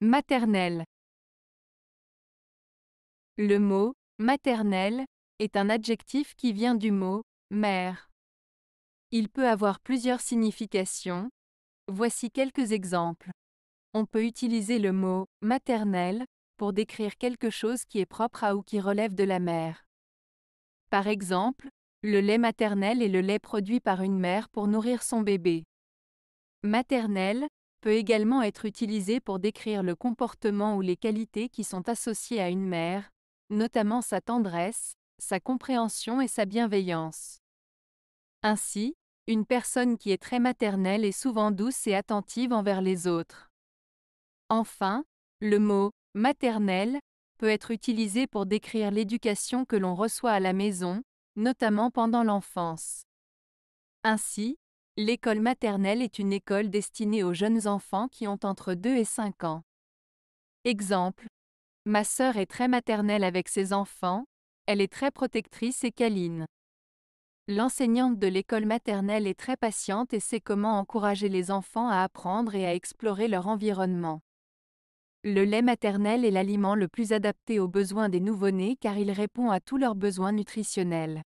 Maternelle. Le mot maternel est un adjectif qui vient du mot mère. Il peut avoir plusieurs significations. Voici quelques exemples. On peut utiliser le mot maternel pour décrire quelque chose qui est propre à ou qui relève de la mère. Par exemple, le lait maternel est le lait produit par une mère pour nourrir son bébé. Maternel peut également être utilisé pour décrire le comportement ou les qualités qui sont associées à une mère, notamment sa tendresse, sa compréhension et sa bienveillance. Ainsi, une personne qui est très maternelle est souvent douce et attentive envers les autres. Enfin, le mot maternelle peut être utilisé pour décrire l'éducation que l'on reçoit à la maison, notamment pendant l'enfance. Ainsi, L'école maternelle est une école destinée aux jeunes enfants qui ont entre 2 et 5 ans. Exemple. Ma sœur est très maternelle avec ses enfants, elle est très protectrice et câline. L'enseignante de l'école maternelle est très patiente et sait comment encourager les enfants à apprendre et à explorer leur environnement. Le lait maternel est l'aliment le plus adapté aux besoins des nouveau-nés car il répond à tous leurs besoins nutritionnels.